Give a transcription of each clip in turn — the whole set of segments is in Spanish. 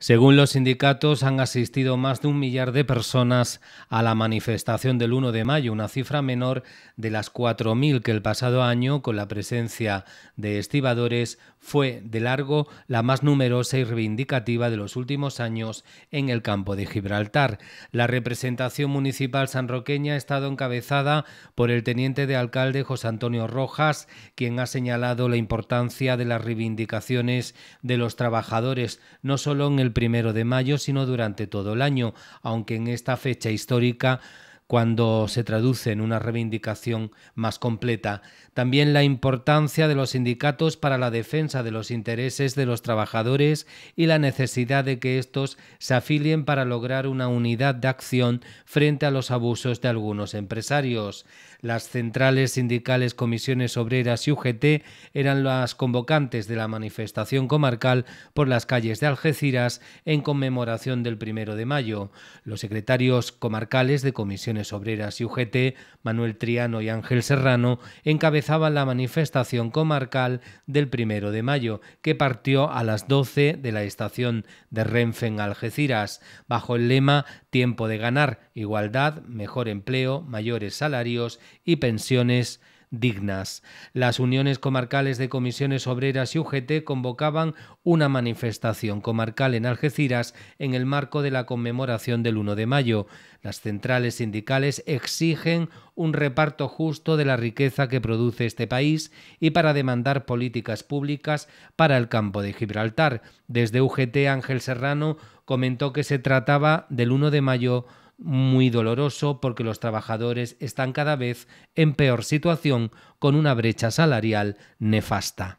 Según los sindicatos, han asistido más de un millar de personas a la manifestación del 1 de mayo, una cifra menor de las 4.000 que el pasado año, con la presencia de estibadores, fue de largo la más numerosa y reivindicativa de los últimos años en el campo de Gibraltar. La representación municipal sanroqueña ha estado encabezada por el teniente de alcalde José Antonio Rojas, quien ha señalado la importancia de las reivindicaciones de los trabajadores, no solo en el el primero de mayo, sino durante todo el año, aunque en esta fecha histórica cuando se traduce en una reivindicación más completa. También la importancia de los sindicatos para la defensa de los intereses de los trabajadores y la necesidad de que estos se afilien para lograr una unidad de acción frente a los abusos de algunos empresarios. Las centrales sindicales Comisiones Obreras y UGT eran las convocantes de la manifestación comarcal por las calles de Algeciras en conmemoración del primero de mayo. Los secretarios comarcales de Comisiones Obreras y UGT, Manuel Triano y Ángel Serrano encabezaban la manifestación comarcal del primero de mayo, que partió a las 12 de la estación de Renfe en Algeciras, bajo el lema Tiempo de ganar, igualdad, mejor empleo, mayores salarios y pensiones dignas. Las uniones comarcales de comisiones obreras y UGT convocaban una manifestación comarcal en Algeciras en el marco de la conmemoración del 1 de mayo. Las centrales sindicales exigen un reparto justo de la riqueza que produce este país y para demandar políticas públicas para el campo de Gibraltar. Desde UGT Ángel Serrano comentó que se trataba del 1 de mayo muy doloroso porque los trabajadores están cada vez en peor situación con una brecha salarial nefasta.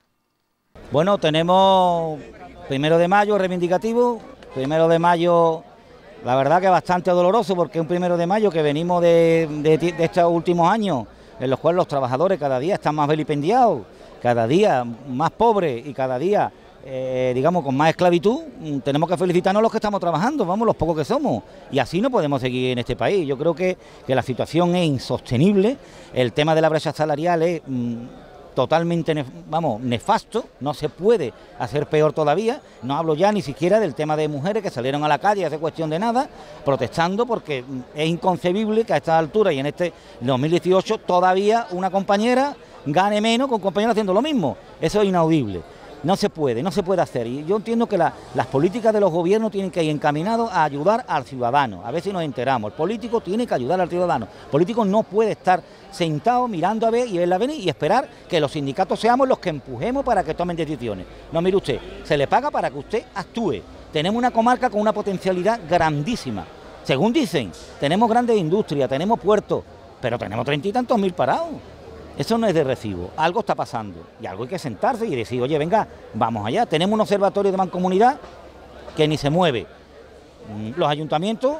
Bueno, tenemos primero de mayo reivindicativo, primero de mayo la verdad que bastante doloroso porque es un primero de mayo que venimos de, de estos últimos años en los cuales los trabajadores cada día están más vilipendiados, cada día más pobres y cada día eh, digamos, con más esclavitud, mm, tenemos que felicitarnos los que estamos trabajando, vamos, los pocos que somos. Y así no podemos seguir en este país. Yo creo que, la situación es insostenible, el tema de la brecha salarial es mm, totalmente, vamos, nefasto, no se puede hacer peor todavía. No hablo ya ni siquiera del tema de mujeres que salieron a la calle hace cuestión de nada, protestando, porque mm, es inconcebible que a esta altura y en este 2018 todavía una compañera gane menos con compañeros haciendo lo mismo. Eso es inaudible. No se puede, no se puede hacer. Y yo entiendo que las políticas de los gobiernos tienen que ir encaminadas a ayudar al ciudadano. A ver si nos enteramos. El político tiene que ayudar al ciudadano. El político no puede estar sentado mirando a ver y la venir y esperar que los sindicatos seamos los que empujemos para que tomen decisiones. No, mire usted, se le paga para que usted actúe. Tenemos una comarca con una potencialidad grandísima. Según dicen, tenemos grandes industrias, tenemos puertos, pero tenemos treinta y tantos mil parados. Eso no es de recibo, algo está pasando y algo hay que sentarse y decir, oye, venga, vamos allá, tenemos un observatorio de mancomunidad que ni se mueve. Mm, los ayuntamientos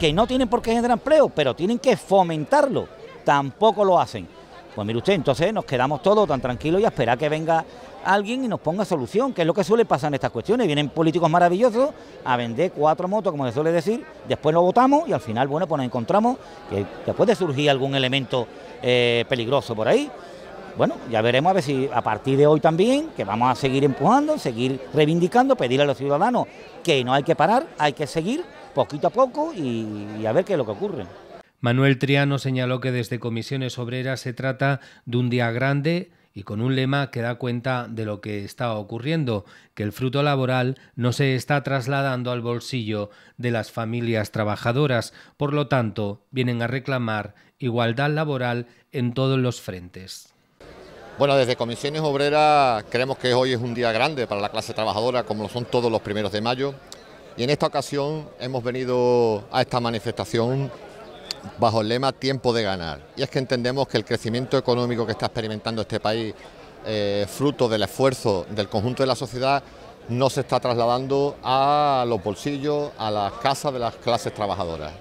que no tienen por qué generar empleo, pero tienen que fomentarlo, tampoco lo hacen. Pues mire usted, entonces nos quedamos todos tan tranquilos y a esperar que venga alguien y nos ponga solución, que es lo que suele pasar en estas cuestiones. Vienen políticos maravillosos a vender cuatro motos, como se suele decir, después lo votamos y al final, bueno, pues nos encontramos que, puede surgir algún elemento eh, peligroso por ahí. Bueno, ya veremos a ver si a partir de hoy también, que vamos a seguir empujando, seguir reivindicando, pedirle a los ciudadanos que no hay que parar, hay que seguir poquito a poco y a ver qué es lo que ocurre. Manuel Triano señaló que desde comisiones obreras se trata de un día grande y con un lema que da cuenta de lo que está ocurriendo, que el fruto laboral no se está trasladando al bolsillo de las familias trabajadoras, por lo tanto, vienen a reclamar igualdad laboral en todos los frentes. Bueno, desde Comisiones Obreras creemos que hoy es un día grande para la clase trabajadora, como lo son todos los primeros de mayo, y en esta ocasión hemos venido a esta manifestación bajo el lema tiempo de ganar. Y es que entendemos que el crecimiento económico que está experimentando este país, eh, fruto del esfuerzo del conjunto de la sociedad, no se está trasladando a los bolsillos, a las casas de las clases trabajadoras.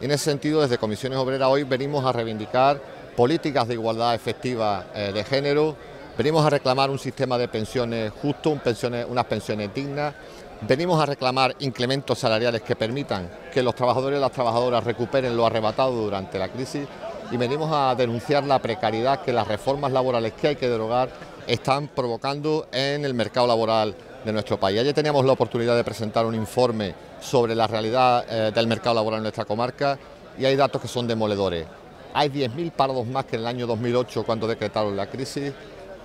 ...y En ese sentido, desde Comisiones Obreras hoy venimos a reivindicar políticas de igualdad efectiva eh, de género, venimos a reclamar un sistema de pensiones justo, pensiones, unas pensiones dignas, Venimos a reclamar incrementos salariales que permitan que los trabajadores y las trabajadoras recuperen lo arrebatado durante la crisis y venimos a denunciar la precariedad que las reformas laborales que hay que derogar están provocando en el mercado laboral de nuestro país. Ayer teníamos la oportunidad de presentar un informe sobre la realidad eh, del mercado laboral en nuestra comarca y hay datos que son demoledores. Hay 10.000 parados más que en el año 2008 cuando decretaron la crisis,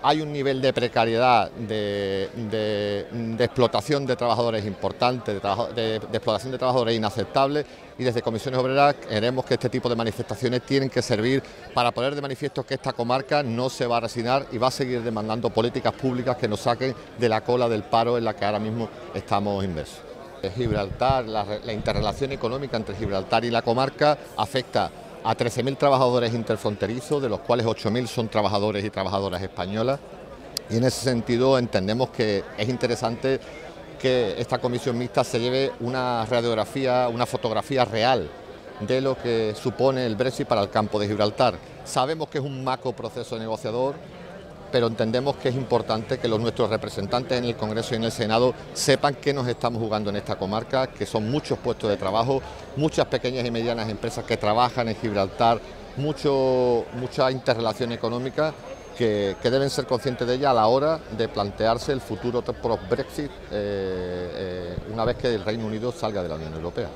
hay un nivel de precariedad, de, explotación de trabajadores importante, de, explotación de trabajadores inaceptable y desde Comisiones Obreras queremos que este tipo de manifestaciones tienen que servir para poner de manifiesto que esta comarca no se va a resignar y va a seguir demandando políticas públicas que nos saquen de la cola del paro en la que ahora mismo estamos inmersos. Gibraltar, la interrelación económica entre Gibraltar y la comarca afecta a 13.000 trabajadores interfronterizos, de los cuales 8.000 son trabajadores y trabajadoras españolas. Y en ese sentido entendemos que es interesante que esta comisión mixta se lleve una radiografía, una fotografía real de lo que supone el Brexit para el campo de Gibraltar. Sabemos que es un maco proceso negociador, pero entendemos que es importante que los, nuestros representantes en el Congreso y en el Senado sepan que nos estamos jugando en esta comarca, que son muchos puestos de trabajo, muchas pequeñas y medianas empresas que trabajan en Gibraltar, mucha interrelación económica que, deben ser conscientes de ella a la hora de plantearse el futuro post-Brexit eh, eh, una vez que el Reino Unido salga de la Unión Europea.